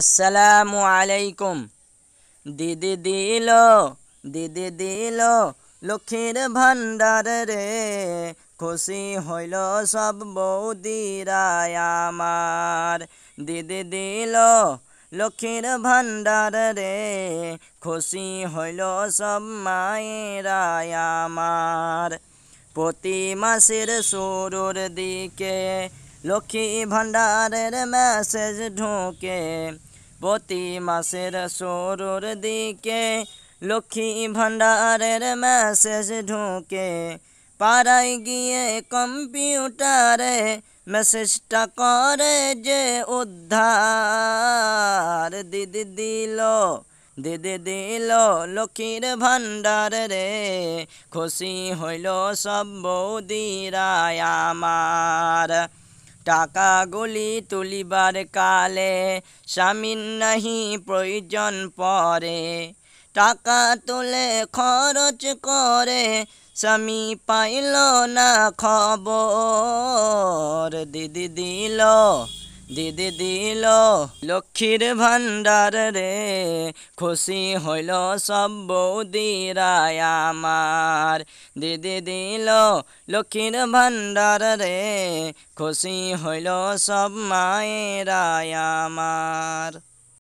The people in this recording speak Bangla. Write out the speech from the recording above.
আসসালামু আলাইকুম দিদি দিল দিদি দিল লক্ষ্মীর ভান্ডার রে খুশি হইল সব বৌদিরায় আমার দিদি দিল লক্ষ্মীর ভান্ডার রে খুশি হইল সব মায়েরায় আমার প্রতি মাসের শুরুর দিকে लक्षी भंडारेर मैसेज ढोके पोती मासेर सोरोर दिके लक्षी भंडारेर मैसेज ढोके पाराई गिए कम्प्यूटारे मैसेजटा करे जे उद्धार दीदी दिलो दीदी दिलो लक्षीर भंडार रे खुशी होलो सब बौदी राय मार টাকা গলি তুলিবার কালে স্বামীর নাহি প্রয়োজন পরে টাকা তুলে খরচ করে স্বামী পাইল না খবর দিদি দিল দিদি দিল লক্ষ্মীর ভান্ডার রে খুশি হইল সব বৌদি আমার দিদি দিল লক্ষ্মীর ভান্ডার রে খুশি হইল সব মায়েরায় আমার